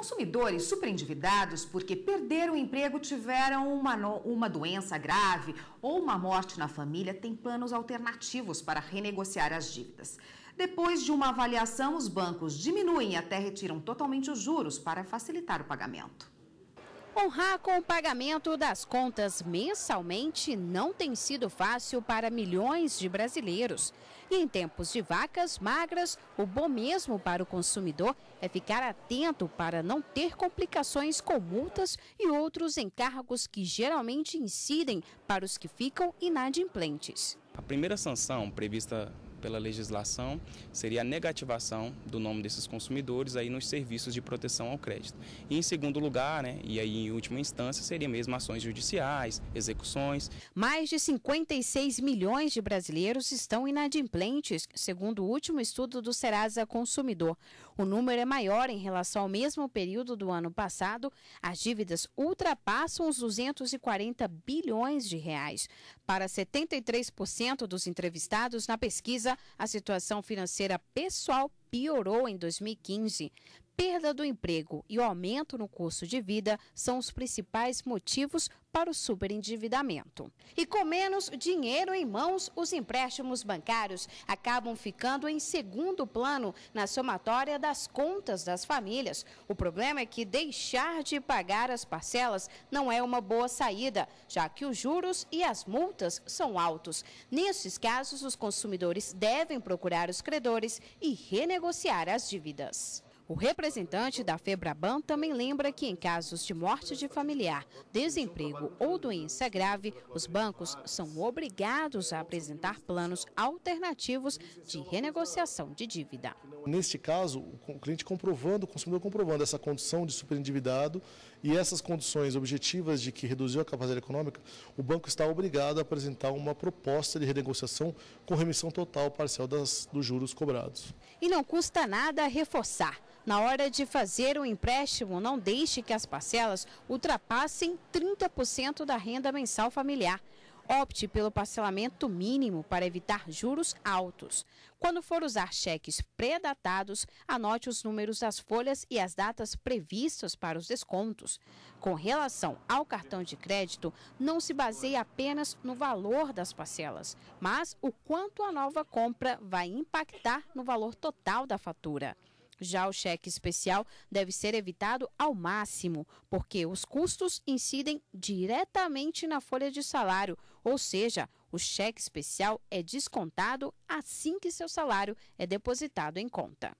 consumidores superendividados porque perderam o emprego, tiveram uma, uma doença grave ou uma morte na família têm planos alternativos para renegociar as dívidas. Depois de uma avaliação, os bancos diminuem e até retiram totalmente os juros para facilitar o pagamento. Honrar com o pagamento das contas mensalmente não tem sido fácil para milhões de brasileiros. E em tempos de vacas magras, o bom mesmo para o consumidor é ficar atento para não ter complicações com multas e outros encargos que geralmente incidem para os que ficam inadimplentes. A primeira sanção prevista pela legislação seria a negativação do nome desses consumidores aí nos serviços de proteção ao crédito. E em segundo lugar, né, e aí em última instância, seria mesmo ações judiciais, execuções. Mais de 56 milhões de brasileiros estão inadimplentes, segundo o último estudo do Serasa Consumidor. O número é maior em relação ao mesmo período do ano passado. As dívidas ultrapassam os 240 bilhões de reais para 73% dos entrevistados na pesquisa, a situação financeira pessoal piorou em 2015 perda do emprego e o aumento no custo de vida são os principais motivos para o superendividamento. E com menos dinheiro em mãos, os empréstimos bancários acabam ficando em segundo plano na somatória das contas das famílias. O problema é que deixar de pagar as parcelas não é uma boa saída, já que os juros e as multas são altos. Nesses casos, os consumidores devem procurar os credores e renegociar as dívidas. O representante da Febraban também lembra que em casos de morte de familiar, desemprego ou doença grave, os bancos são obrigados a apresentar planos alternativos de renegociação de dívida. Neste caso, o cliente comprovando, o consumidor comprovando essa condição de superendividado e essas condições objetivas de que reduziu a capacidade econômica, o banco está obrigado a apresentar uma proposta de renegociação com remissão total parcial das, dos juros cobrados. E não custa nada reforçar. Na hora de fazer o empréstimo, não deixe que as parcelas ultrapassem 30% da renda mensal familiar. Opte pelo parcelamento mínimo para evitar juros altos. Quando for usar cheques predatados, anote os números das folhas e as datas previstas para os descontos. Com relação ao cartão de crédito, não se baseie apenas no valor das parcelas, mas o quanto a nova compra vai impactar no valor total da fatura. Já o cheque especial deve ser evitado ao máximo, porque os custos incidem diretamente na folha de salário, ou seja, o cheque especial é descontado assim que seu salário é depositado em conta.